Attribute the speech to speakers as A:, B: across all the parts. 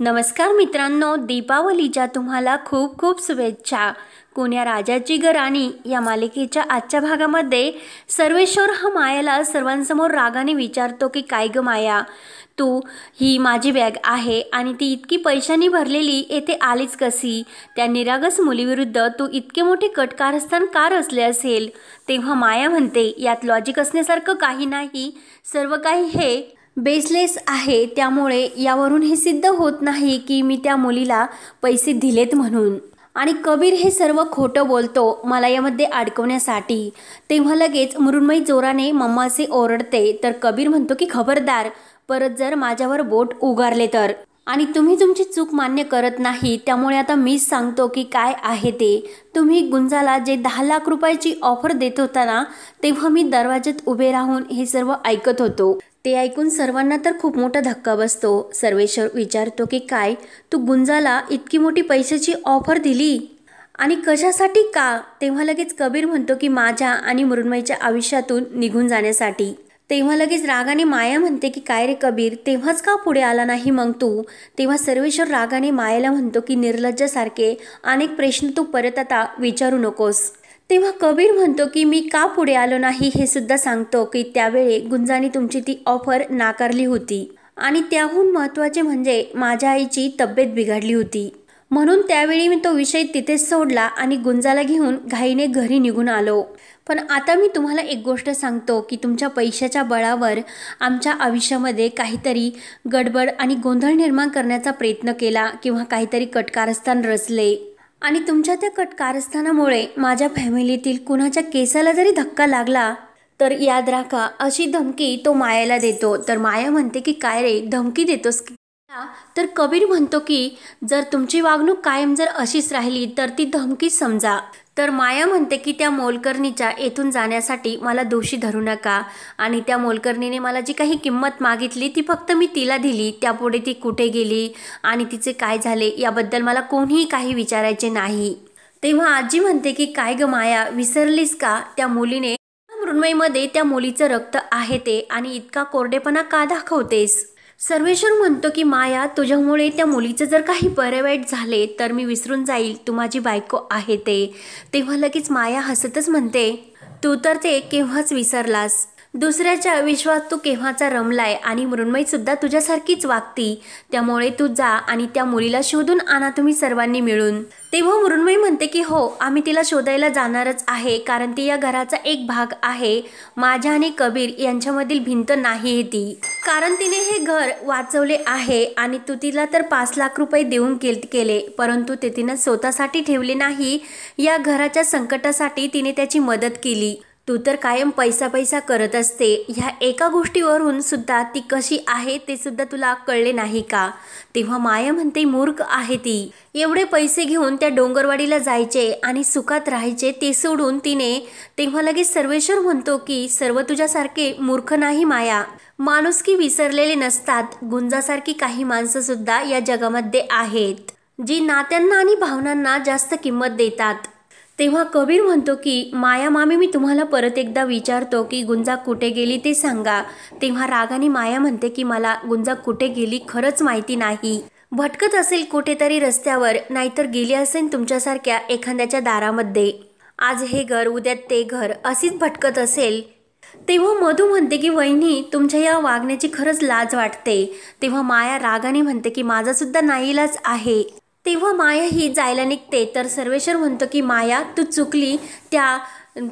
A: नमस्कार मित्रांनो दीपावलीच्या तुम्हाला खूप खूप शुभेच्छा कोण्या राजाची गराणी या मालिकेच्या आजच्या भागामध्ये सर्वेश्वर हा मायाला सर्वांसमोर रागाने विचारतो की काय ग माया तू ही माझी बॅग आहे आणि ती इतकी पैशांनी भरलेली येथे आलीच कशी त्या निरागस मुलीविरुद्ध तू इतके मोठे कटकारस्थान कार असले असेल तेव्हा माया म्हणते यात लॉजिक असण्यासारखं काही नाही सर्व काही हे बेसलेस आहे त्यामुळे यावरून हे सिद्ध होत नाही की मी त्या मुलीला पैसे दिलेत म्हणून आणि कबीर हे सर्व खोटं बोलतो मला यामध्ये अडकवण्यासाठी तेव्हा लगेच मृण्मयी जोराने मम्माचे ओरडते तर कबीर म्हणतो की खबरदार परत जर माझ्यावर बोट उगारले तर आणि तुम्ही तुमची चूक मान्य करत नाही त्यामुळे आता मीच सांगतो की काय आहे ते तुम्ही गुंजाला जे दहा लाख रुपयाची ऑफर देत होता ना तेव्हा मी दरवाज्यात उभे राहून हे सर्व ऐकत होतो ते ऐकून सर्वांना तर खूप मोठा धक्का बसतो सर्वेश्वर विचारतो की काय तू गुंजाला इतकी मोठी पैशाची ऑफर दिली आणि कशासाठी का तेव्हा लगेच कबीर म्हणतो की माझ्या आणि मृण्मयच्या आयुष्यातून निघून जाण्यासाठी तेव्हा लगेच रागाने माया म्हणते की काय रे कबीर तेव्हाच का पुढे आला नाही मग तू तेव्हा सर्वेश्वर रागाने मायाला म्हणतो की निर्लज्जासारखे अनेक प्रश्न तू परत आता विचारू नकोस तेव्हा कबीर म्हणतो की मी का पुढे आलो नाही हे सुद्धा सांगतो की त्यावेळी गुंजाने तुमची ती ऑफर नाकारली होती आणि त्याहून महत्त्वाचे म्हणजे माझ्या आईची तब्येत बिघडली होती म्हणून त्यावेळी मी तो विषय तिथेच सोडला आणि गुंजाला घेऊन घाईने घरी निघून आलो पण आता मी तुम्हाला एक गोष्ट सांगतो की तुमच्या पैशाच्या बळावर आमच्या आयुष्यामध्ये काहीतरी गडबड आणि गोंधळ निर्माण करण्याचा प्रयत्न केला किंवा काहीतरी कटकारस्थान रचले आणि तुमच्या त्या कट कारस्थानामुळे माझ्या फॅमिलीतील कुणाच्या केसाला जरी धक्का लागला तर याद राखा अशी धमकी तो मायाला देतो तर माया म्हणते की काय रे धमकी देतोस की तर कबीर म्हणतो की जर तुमची वागणूक कायम जर अशीच राहिली तर ती धमकी समजा तर माया म्हणते की त्या मोलकर्णीच्या येथून जाण्यासाठी मला दोषी धरू नका आणि त्या मोलकर्णीने मला जी काही किंमत मागितली ती फक्त मी तिला दिली त्यापुढे ती कुठे गेली आणि तिचे काय झाले याबद्दल मला कोणीही काही विचारायचे नाही तेव्हा आजी म्हणते की काय ग माया विसरलीस का त्या मुलीने मृण्मयमध्ये त्या मुलीचं रक्त आहे ते आणि इतका कोरडेपणा का दाखवतेस सर्वेश्वर म्हणतो की माया तुझ्यामुळे त्या मुलीचं जर काही बरे वाईट झाले तर मी विसरून जाईल तू माझी बायको आहे ते तेव्हा लगेच माया हसतच म्हणते तू तर ते केव्हाच विसरलास दुसऱ्याच्या विश्वास तू केव्हाचा रमलाय आणि सुद्धा तुझ्यासारखीच वागती त्यामुळे तू जा आणि त्या मुलीला शोधून आणा तुम्ही सर्वांनी मिळून तेव्हा मृण्मयी म्हणते की हो आम्ही तिला शोधायला जाणारच आहे कारण ती या घराचा एक भाग आहे माझ्या आणि कबीर यांच्यामधील भिंत नाही ती कारण तिने हे घर वाचवले आहे आणि तू तिला तर पाच लाख रुपये देऊन केले परंतु ते तिनं स्वतःसाठी ठेवले नाही या घराच्या संकटासाठी तिने त्याची मदत केली तू तर कायम पैसा पैसा करत असते ह्या एका गोष्टीवरून सुद्धा ती कशी आहे ते सुद्धा तुला कळले नाही का तेव्हा माया म्हणते मूर्ख आहे ती एवढे पैसे घेऊन त्या डोंगरवाडीला जायचे आणि सुखात राहायचे ते सोडून तिने तेव्हा लगेच सर्वेश्वर म्हणतो की सर्व तुझ्यासारखे मूर्ख नाही माया माणुसकी विसरलेले नसतात गुंजासारखी काही माणसं सुद्धा या जगामध्ये आहेत जी नात्यांना आणि भावनांना जास्त किंमत देतात तेव्हा कबीर म्हणतो की माया मामी मी तुम्हाला परत एकदा विचारतो की गुंजा कुठे गेली ते सांगा तेव्हा रागाने माया म्हणते की मला गुंजा कुठे गेली खरंच माहिती नाही भटकत असेल कुठेतरी रस्त्यावर नाहीतर गेली असेल तुमच्यासारख्या एखाद्याच्या दारामध्ये आज हे घर उद्या ते घर अशीच भटकत असेल तेव्हा मधू म्हणते की वहिनी तुमच्या या वागण्याची खरंच लाज वाटते तेव्हा माया रागाने म्हणते की माझा सुद्धा नाईलाच आहे तेव्हा माया ही जायला निघते तर सर्वेश्वर म्हणतो की माया तू चुकली त्या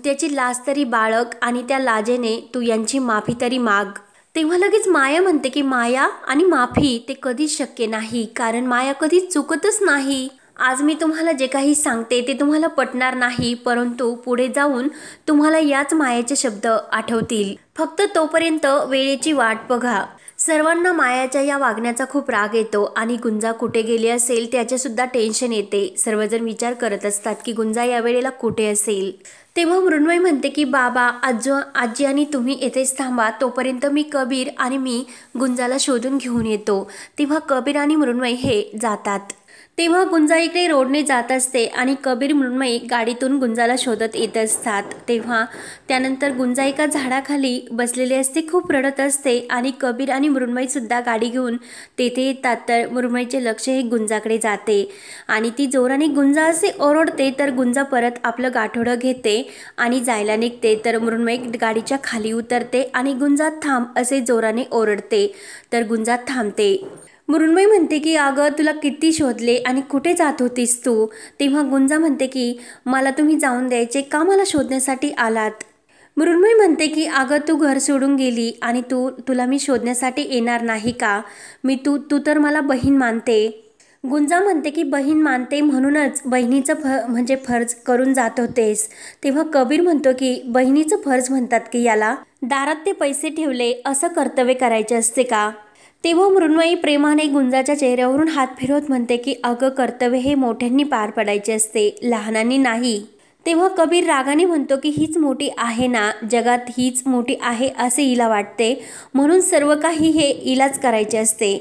A: त्याची लाज तरी बाळक आणि त्या लाजेने तू यांची माफी तरी माग तेव्हा लगेच माया म्हणते की माया आणि माफी ते कधीच शक्य नाही कारण माया कधी चुकतच नाही आज मी तुम्हाला जे काही सांगते ते तुम्हाला पटणार नाही परंतु पुढे जाऊन तुम्हाला याच मायाचे शब्द आठवतील फक्त तोपर्यंत वेळेची वाट बघा सर्वांना मायाच्या या वागण्याचा खूप राग येतो आणि गुंजा कुठे गेली असेल त्याचेसुद्धा टेन्शन येते सर्वजण विचार करत असतात की गुंजा या वेळेला कुठे असेल तेव्हा मृण्मय म्हणते की बाबा आजो आजी आणि तुम्ही येथेच थांबा तोपर्यंत मी कबीर आणि मी गुंजाला शोधून घेऊन येतो तेव्हा कबीर आणि मृण्मय हे जातात तेव्हा गुंजा इकडे रोडने जात असते आणि कबीर मृण्मयी गाडीतून गुंजाला शोधत येत असतात तेव्हा त्यानंतर गुंजा एका झाडाखाली बसलेली असते खूप रडत असते आणि कबीर आणि मृण्मयीसुद्धा गाडी घेऊन तेथे येतात तर मृण्मयीचे लक्ष हे गुंजाकडे जाते आणि ती जोराने गुंजा असे ओरडते तर गुंजा परत आपलं गाठोडं घेते आणि जायला निघते तर मृण्मयी गाडीच्या खाली उतरते आणि गुंजा थांब असे जोराने ओरडते तर गुंजा थांबते मृण्मयी म्हणते की अगं तुला किती शोधले आणि कुठे जात होतीस तू तेव्हा गुंजा म्हणते की मला तुम्ही जाऊन द्यायचे का मला शोधण्यासाठी आलात मृण्मयी म्हणते की अगं तू घर सोडून गेली आणि तू तुला मी शोधण्यासाठी येणार नाही का मी तू तू तर मला बहीण मानते गुंजा म्हणते की बहीण मानते म्हणूनच बहिणीचं फ म्हणजे फर्ज करून जात होतेस तेव्हा कबीर म्हणतो की बहिणीचं फर्ज म्हणतात की याला दारात ते पैसे ठेवले असं कर्तव्य करायचे असते का तेव्हा मृण्मयी प्रेमाने गुंजाच्या चेहऱ्यावरून हात फिरवत म्हणते की अगं कर्तव्य हे मोठ्यांनी पार पडायचे असते लहानांनी नाही तेव्हा कबीर रागाने म्हणतो की हीच मोठी आहे ना जगात हीच मोठी आहे असे हिला वाटते म्हणून सर्व काही हे इलाच करायचे असते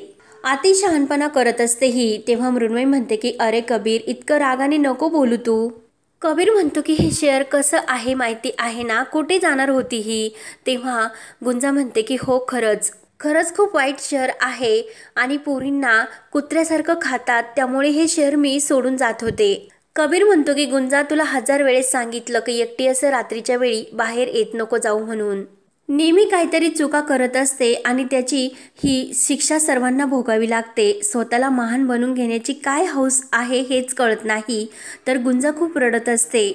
A: आती शहाणपणा करत असते ही तेव्हा मृण्मयी म्हणते की अरे कबीर इतकं रागाने नको बोलू तू कबीर म्हणतो की हे शेअर कसं आहे माहिती आहे ना कुठे जाणार होती ही तेव्हा गुंजा म्हणते की हो खरंच खरंच खूप वाईट शहर आहे आणि पोरींना कुत्र्यासारखं खातात त्यामुळे हे शहर मी सोडून जात होते कबीर म्हणतो की गुंजा तुला हजार वेळेस सांगितलं की एकटी असं रात्रीच्या वेळी बाहेर येत नको जाऊ म्हणून नेहमी काहीतरी चुका करत असते आणि त्याची ही शिक्षा सर्वांना भोगावी लागते स्वतःला महान बनून घेण्याची काय हौस आहे हेच कळत नाही तर गुंजा खूप रडत असते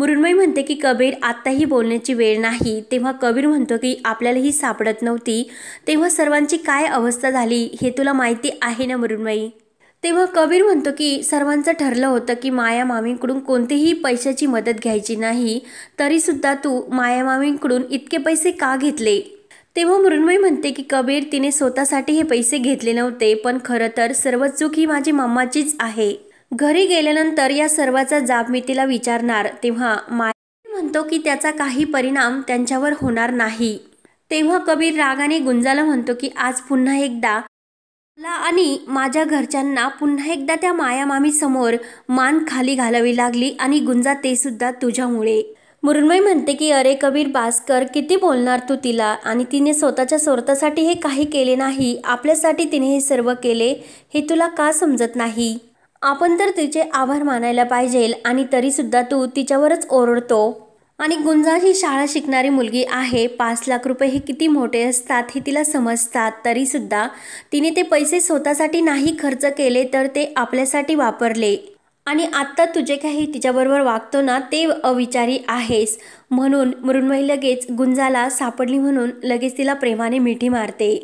A: मृण्मयी म्हणते की कबीर आत्ताही बोलण्याची वेळ नाही तेव्हा कबीर म्हणतो की आपल्यालाही सापडत नव्हती तेव्हा सर्वांची काय अवस्था झाली हे तुला माहिती आहे ना मृण्मयी तेव्हा कबीर म्हणतो की सर्वांचं ठरलं होतं की माया मामींकडून कोणतीही पैशाची मदत घ्यायची नाही तरीसुद्धा तू माया मामींकडून इतके पैसे का घेतले तेव्हा मृण्मयी म्हणते की कबीर तिने स्वतःसाठी हे पैसे घेतले नव्हते पण खरं तर सर्व चूक ही माझी मम्माचीच आहे घरी गेल्यानंतर या सर्वाचा जाब मी तिला विचारणार तेव्हा माय म्हणतो की त्याचा काही परिणाम त्यांच्यावर होणार नाही तेव्हा कबीर रागाने गुंजाला म्हणतो की आज पुन्हा एकदा मला आणि माझ्या घरच्यांना पुन्हा एकदा त्या मायामामीसमोर मान खाली घालावी लागली आणि गुंजा ते सुद्धा तुझ्यामुळे मृण्मय म्हणते की अरे कबीर भास्कर किती बोलणार तू तिला आणि तिने स्वतःच्या स्वार्थासाठी हे काही केले नाही आपल्यासाठी तिने हे सर्व केले हे तुला का समजत नाही आपण तर तिचे आभार मानायला पाहिजेल आणि तरीसुद्धा तू तिच्यावरच ओरडतो आणि गुंजा ही शाळा शिकणारी मुलगी आहे पाच लाख रुपये हे किती मोठे असतात हे तिला समजतात तरीसुद्धा तिने ते पैसे स्वतःसाठी नाही खर्च केले तर ते आपल्यासाठी वापरले आणि आत्ता तुझे काही तिच्याबरोबर वागतो ना ते अविचारी आहेस म्हणून मृण्मयी लगेच गुंजाला सापडली म्हणून लगेच तिला प्रेमाने मिठी मारते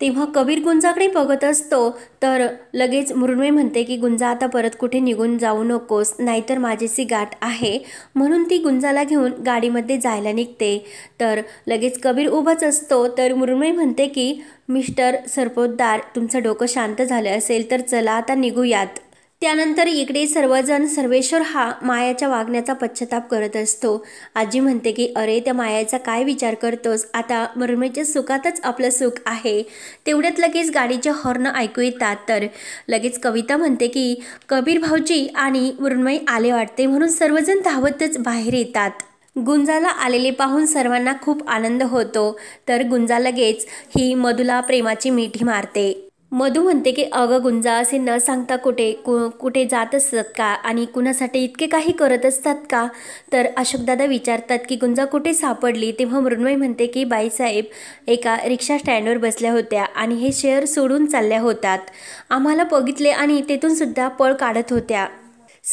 A: तेव्हा कबीर गुंजाकडे बघत असतो तर लगेच मुरुणवे म्हणते की गुंजा आता परत कुठे निघून जाऊ नकोस नाहीतर माझीची गाठ आहे म्हणून ती गुंजाला घेऊन गाडीमध्ये जायला निघते तर लगेच कबीर उभाच असतो तर मुरुणवे म्हणते की मिस्टर सरपोतदार तुमचं डोकं शांत झालं असेल तर चला आता निघूयात त्यानंतर इकडे सर्वजण सर्वेश्वर हा मायाच्या वागण्याचा पश्चाताप करत असतो आजी म्हणते की अरे त्या मायाचा काय विचार करतोस आता मरमेच्या सुखातच आपलं सुख आहे तेवढ्यात लगेच गाडीचे हॉर्न ऐकू येतात तर लगेच कविता म्हणते की कबीर भाऊजी आणि मृण्मयी आले वाटते म्हणून सर्वजण धावतच बाहेर येतात गुंजाला आलेले पाहून सर्वांना खूप आनंद होतो तर गुंजा लगेच ही मधुला प्रेमाची मिठी मारते मधू म्हणते की अगं गुंजा असे न सांगता कुठे कु कुठे जात असतात का आणि कुणासाठी इतके काही करत असतात का तर अशोकदादा विचारतात की गुंजा कुठे सापडली तेव्हा मृण्मयी म्हणते की बाईसाहेब एका रिक्षा स्टँडवर बसल्या होत्या आणि हे शेअर सोडून चालल्या होतात आम्हाला बघितले आणि तेथूनसुद्धा पळ काढत होत्या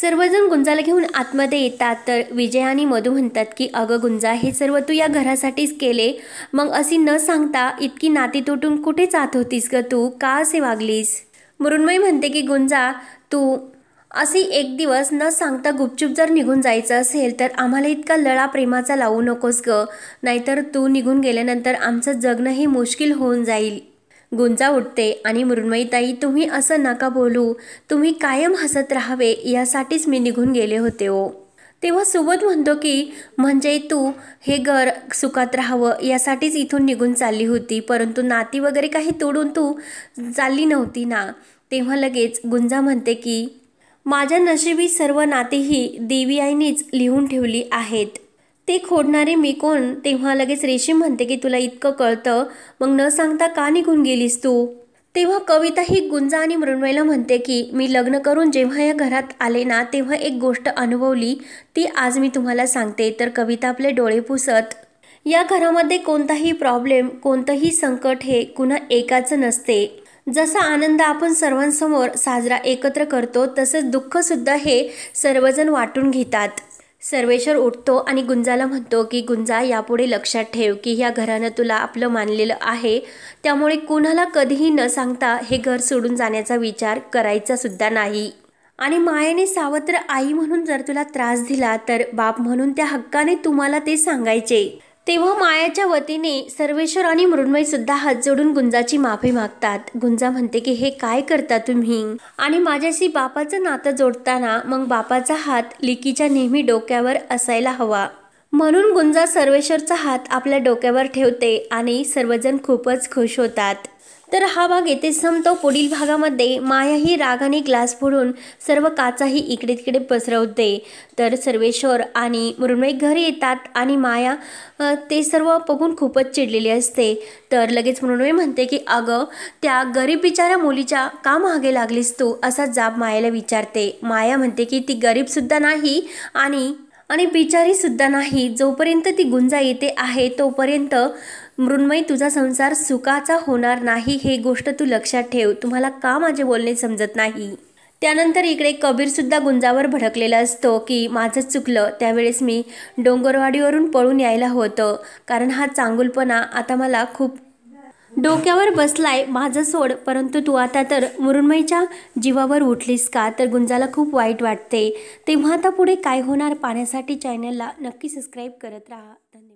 A: सर्वजण गुंजाला घेऊन आतमध्ये येतात तर विजय आणि मधू म्हणतात की अगं गुंजा हे सर्व तू या घरासाठीच केले मग अशी न सांगता इतकी नाती तुटून कुठे जात होतीस ग तू का असे वागलीस मृण्मयी म्हणते की गुंजा तू असे एक दिवस न सांगता गुपचूप जर निघून जायचं असेल तर आम्हाला इतका लळा प्रेमाचा लावू नकोस ग नाहीतर तू निघून गेल्यानंतर आमचं जगणं हे मुश्किल होऊन जाईल गुंजा उठते आणि मृण्मयीताई तुम्ही असं नका बोलू तुम्ही कायम हसत राहावे यासाठीच मी निघून गेले होते ओ तेव्हा सुबोध म्हणतो की म्हणजे तू हे घर सुखात राहावं यासाठीच इथून निघून चालली होती परंतु नाती वगैरे काही तोडून तू चालली नव्हती ना तेव्हा लगेच गुंजा म्हणते की माझ्या नशिबी सर्व नातेही देवी आईनीच लिहून ठेवली आहेत ते खोडणारे मी कोण तेव्हा लगेच रेशीम म्हणते की तुला इतकं कळतं मग न सांगता का निघून गेलीस तू तेव्हा कविता ही गुंजा आणि मृण्मयला म्हणते की मी लग्न करून जेव्हा या घरात आले ना तेव्हा एक गोष्ट अनुभवली ती आज मी तुम्हाला सांगते तर कविता आपले डोळे पुसत या घरामध्ये कोणताही प्रॉब्लेम कोणतंही संकट हे कुणा एकाचं नसते जसा आनंद आपण सर्वांसमोर साजरा एकत्र करतो तसंच दुःखसुद्धा हे सर्वजण वाटून घेतात सर्वेश्वर उठतो आणि गुंजाला म्हणतो की गुंजा यापुढे लक्षात ठेव की ह्या घरानं तुला आपलं मानलेलं आहे त्यामुळे कुणाला कधीही न सांगता हे घर सोडून जाण्याचा विचार करायचा सुद्धा नाही आणि मायेने सावत्र आई म्हणून जर तुला त्रास दिला तर बाप म्हणून त्या हक्काने तुम्हाला ते सांगायचे तेव्हा मायाच्या वतीने सर्वेश्वर आणि मृण्मयी सुद्धा हात जोडून गुंजाची माफी मागतात गुंजा म्हणते की हे काय करता तुम्ही आणि माझ्याशी बापाचं नातं जोडताना मग बापाचा हात लिकीच्या नेहमी डोक्यावर असायला हवा म्हणून गुंजा सर्वेश्वरचा हात आपल्या डोक्यावर ठेवते आणि सर्वजण खूपच खुश होतात तर हा भाग येते संपतो पुढील भागामध्ये माया ही रागाने ग्लास फोडून सर्व काचाही इकडे तिकडे पसरवते तर सर्वेश्वर आणि मृण्मय घरी येतात आणि माया ते सर्व बघून खूपच चिडलेली असते तर लगेच मृण्मय म्हणते की अगं त्या गरीब बिचाऱ्या मुलीच्या का मागे लागलीस तू असा जाब मायाला विचारते माया म्हणते की ती गरीबसुद्धा नाही आणि आणि बिचारीसुद्धा नाही जोपर्यंत ती गुंजा येते आहे तोपर्यंत मृण्मयी तुझा संसार सुखाचा होणार नाही हे गोष्ट तू लक्षात ठेव तुम्हाला का माझे बोलणे समजत नाही त्यानंतर इकडे कबीरसुद्धा गुंजावर भडकलेला असतो की माझंच चुकलं त्यावेळेस मी डोंगरवाडीवरून पळून यायला होतं कारण हा चांगुलपणा आता मला खूप डोक्यावर बसलाय माझं सोड परंतु तू आता तर मुरुणमयीच्या जीवावर उठलीस का तर गुंजाला खूप वाईट वाटते तेव्हा आता पुढे काय होणार पाण्यासाठी चॅनलला नक्की सबस्क्राईब करत राहा